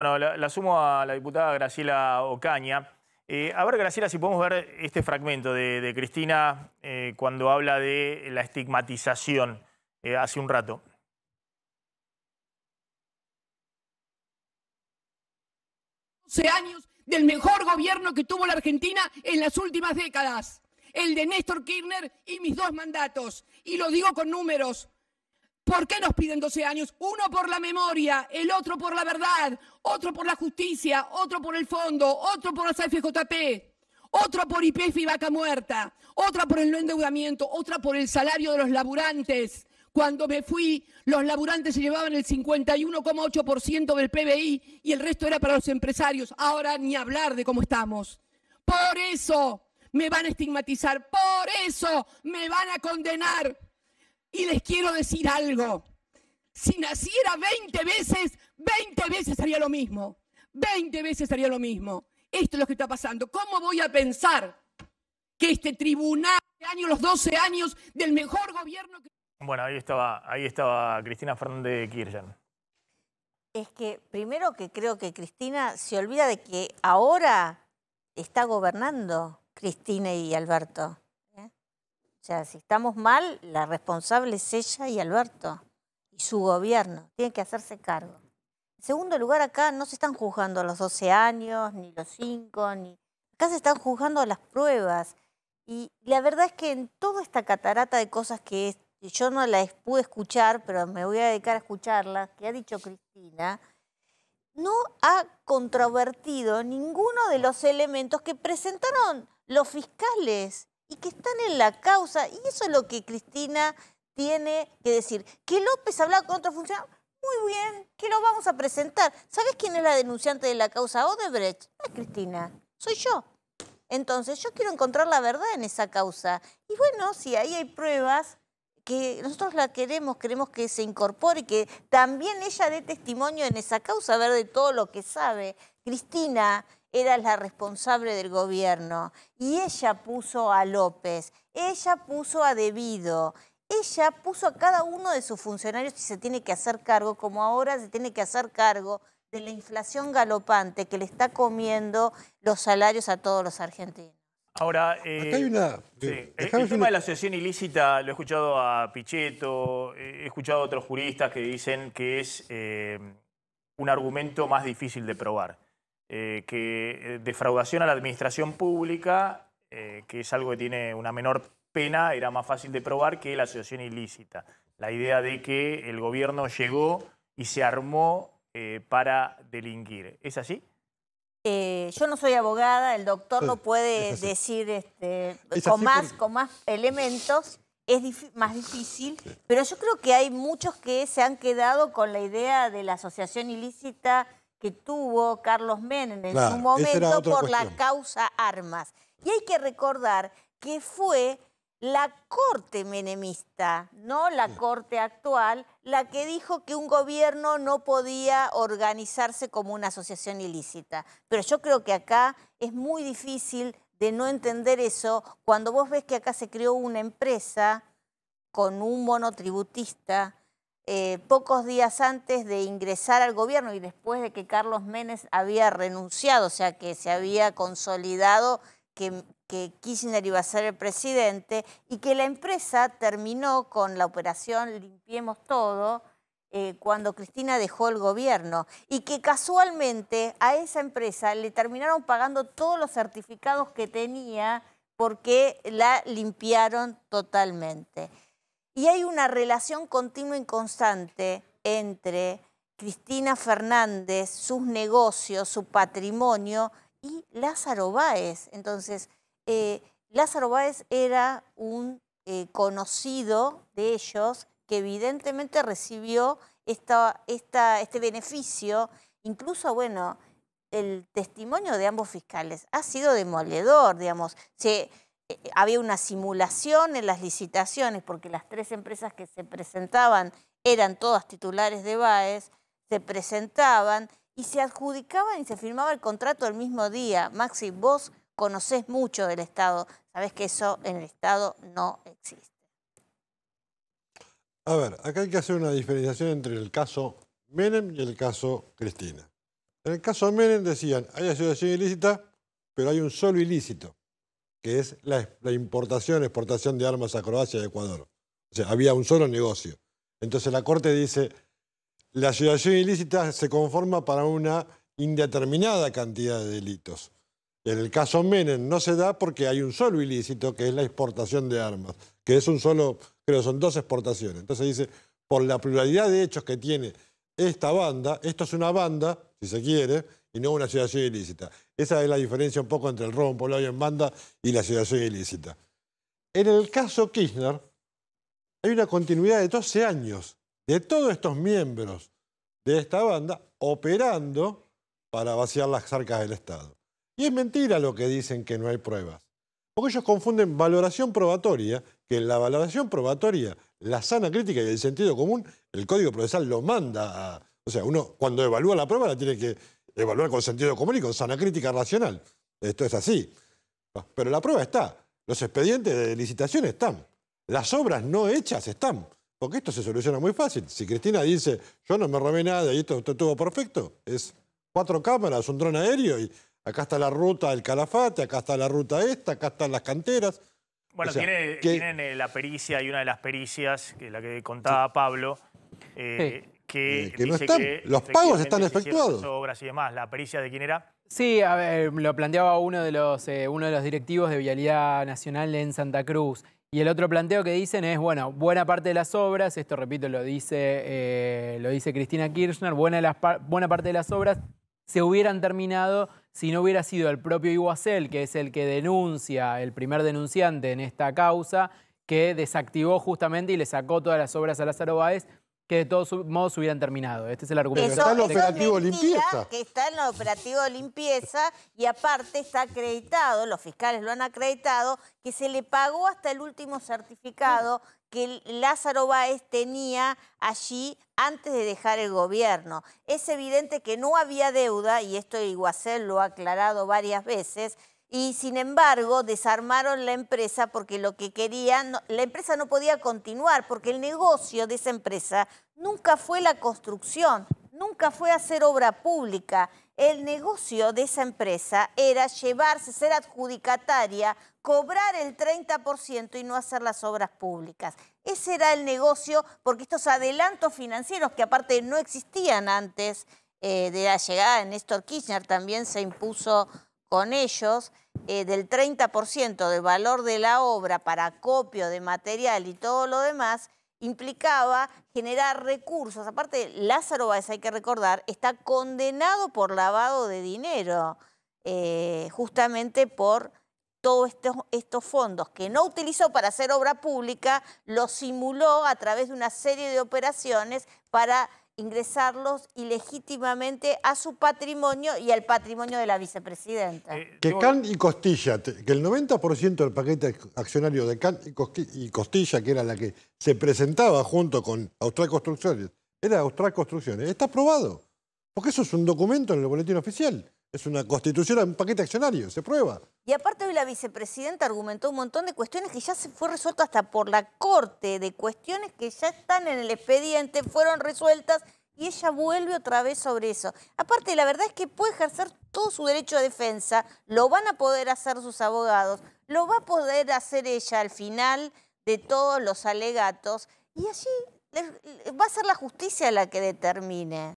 Bueno, la, sumo a la diputada Graciela Ocaña. Eh, a ver, Graciela, si podemos ver este fragmento de, Cristina eh, cuando habla de la estigmatización eh, hace un rato. años del mejor gobierno que tuvo la Argentina en las últimas décadas, el de Néstor Kirchner y mis dos mandatos. Y lo digo con números, ¿Por qué nos piden 12 años? Uno por la memoria, el otro por la verdad, otro por la justicia, otro por el fondo, otro por la FJP, otro por IPF y vaca muerta, otra por el no endeudamiento, otra por el salario de los laburantes. Cuando me fui, los laburantes se llevaban el 51,8% del PBI y el resto era para los empresarios. Ahora ni hablar de cómo estamos. Por eso me van a estigmatizar, por eso me van a condenar y les quiero decir algo. Si naciera 20 veces, 20 veces sería lo mismo. 20 veces sería lo mismo. Esto es lo que está pasando. ¿Cómo voy a pensar que este tribunal de año, los 12 años del mejor gobierno que... Bueno, ahí estaba, ahí estaba Cristina Fernández de Kirchner. Es que primero que creo que Cristina se olvida de que ahora está gobernando Cristina y Alberto. O sea, si estamos mal, la responsable es ella y Alberto y su gobierno. Tienen que hacerse cargo. En segundo lugar, acá no se están juzgando los 12 años, ni los 5, ni... Acá se están juzgando las pruebas. Y la verdad es que en toda esta catarata de cosas que yo no las pude escuchar, pero me voy a dedicar a escucharlas, que ha dicho Cristina, no ha controvertido ninguno de los elementos que presentaron los fiscales y que están en la causa. Y eso es lo que Cristina tiene que decir. Que López hablaba con otro funcionario, muy bien, que lo vamos a presentar. ¿Sabes quién es la denunciante de la causa Odebrecht? No es Cristina, soy yo. Entonces, yo quiero encontrar la verdad en esa causa. Y bueno, si ahí hay pruebas que nosotros la queremos, queremos que se incorpore, que también ella dé testimonio en esa causa, a ver de todo lo que sabe. Cristina, era la responsable del gobierno y ella puso a López, ella puso a Debido, ella puso a cada uno de sus funcionarios y se tiene que hacer cargo, como ahora se tiene que hacer cargo de la inflación galopante que le está comiendo los salarios a todos los argentinos. Ahora, eh, eh, el, tema de la asociación ilícita, lo he escuchado a Pichetto, eh, he escuchado a otros juristas que dicen que es un argumento más difícil de probar. Eh, que eh, defraudación a la administración pública, eh, que es algo que tiene una menor pena, era más fácil de probar que la asociación ilícita. La idea de que el gobierno llegó y se armó para delinquir. ¿Es así? yo no soy abogada, el doctor no puede decir este, con, más, con más elementos, es más difícil, pero yo creo que hay muchos que se han quedado con la idea de la asociación ilícita que tuvo Carlos Menem en su momento por la causa armas. Y hay que recordar que fue la corte menemista, no la corte actual, la que dijo que un gobierno no podía organizarse como una asociación ilícita. Pero yo creo que acá es muy difícil de no entender eso cuando vos ves que acá se creó una empresa con un monotributista eh, pocos días antes de ingresar al gobierno y después de que Carlos Menes había renunciado, o sea que se había consolidado que, que Kirchner iba a ser el presidente y que la empresa terminó con la operación Limpiemos Todo eh, cuando Cristina dejó el gobierno y que casualmente a esa empresa le terminaron pagando todos los certificados que tenía porque la limpiaron totalmente. Y hay una relación continua y constante entre Cristina Fernández, sus negocios, su patrimonio y Lázaro Báez. Entonces, eh, Lázaro Báez era un eh, conocido de ellos que evidentemente recibió este beneficio. Incluso, bueno, el testimonio de ambos fiscales ha sido demoledor, digamos. Se, eh, eh, había una simulación en las licitaciones, porque las tres empresas que se presentaban eran todas titulares de BAES, se presentaban y se adjudicaban y se firmaba el contrato el mismo día. Maxi, vos conocés mucho del Estado, sabés que eso en el Estado no existe. A ver, acá hay que hacer una diferenciación entre el caso Menem y el caso Cristina. En el caso Menem decían, hay asociación ilícita, pero hay un solo ilícito que es la, importación, exportación de armas a Croacia y Ecuador. O sea, había un solo negocio. Entonces la Corte dice, la situación ilícita se conforma para una indeterminada cantidad de delitos. En el caso Menem no se da porque hay un solo ilícito, que es la exportación de armas, que es un solo, creo, son dos exportaciones. Entonces dice, por la pluralidad de hechos que tiene esta banda, esto es una banda, si se quiere, y no una asociación ilícita. Esa es la diferencia un poco entre el robo en poblado y en banda y la asociación ilícita. En el caso Kirchner, hay una continuidad de 12 años de todos estos miembros de esta banda operando para vaciar las arcas del Estado. Y es mentira lo que dicen que no hay pruebas. Porque ellos confunden valoración probatoria, que la valoración probatoria, la sana crítica y el sentido común, el Código Procesal lo manda a... O sea, uno cuando evalúa la prueba la tiene que evaluar con sentido común y con sana crítica racional. Esto es así. Pero la prueba está. Los expedientes de licitación están. Las obras no hechas están. Porque esto se soluciona muy fácil. Si Cristina dice, yo no me robé nada y esto estuvo perfecto, es cuatro cámaras, un dron aéreo y acá está la ruta del Calafate, acá está la ruta esta, acá están las canteras. Bueno, tienen la pericia y una de las pericias, que la que contaba Pablo, eh, eh, que, los pagos están efectuados. Obras y demás. La pericia de quién era. Sí, lo planteaba uno de los eh, uno de los directivos de Vialidad Nacional en Santa Cruz. Y el otro planteo que dicen es, bueno, buena parte de las obras, esto repito, lo dice, eh, lo dice Cristina Kirchner, buena, buena parte de las obras se hubieran terminado si no hubiera sido el propio Iguacel, que es el que denuncia, el primer denunciante en esta causa, que desactivó justamente y le sacó todas las obras a Lázaro Báez que de todos modos hubieran terminado. Este es el argumento. Que está en el operativo limpieza. Que está en el operativo limpieza y aparte está acreditado, los fiscales lo han acreditado, que se le pagó hasta el último certificado que Lázaro Báez tenía allí antes de dejar el gobierno. Es evidente que no había deuda, y esto Iguacel lo ha aclarado varias veces, y sin embargo desarmaron la empresa porque lo que querían, la empresa no podía continuar porque el negocio de esa empresa nunca fue la construcción, nunca fue hacer obra pública. El negocio de esa empresa era llevarse, ser adjudicataria, cobrar el 30% y no hacer las obras públicas. Ese era el negocio porque estos adelantos financieros que aparte no existían antes eh, de la llegada de Néstor Kirchner también se impuso con ellos eh, del 30% del valor de la obra para copio de material y todo lo demás, implicaba generar recursos. Aparte, Lázaro Báez, hay que recordar, está condenado por lavado de dinero, eh, justamente por todos estos, estos fondos que no utilizó para hacer obra pública, los simuló a través de una serie de operaciones para ingresarlos ilegítimamente a su patrimonio y al patrimonio de la vicepresidenta. Eh, que CAN y Costilla, que el 90% del paquete accionario de CAN y Costilla, que era la que se presentaba junto con Austral Construcciones, era Austral Construcciones, está aprobado. Porque eso es un documento en el boletín oficial. Es una constitución, un paquete accionario, se prueba. Y aparte hoy la vicepresidenta argumentó un montón de cuestiones que ya se fue resuelto hasta por la Corte, de cuestiones que ya están en el expediente, fueron resueltas y ella vuelve otra vez sobre eso. Aparte, la verdad es que puede ejercer todo su derecho de defensa, lo van a poder hacer sus abogados, lo va a poder hacer ella al final de todos los alegatos y allí va a ser la justicia la que determine.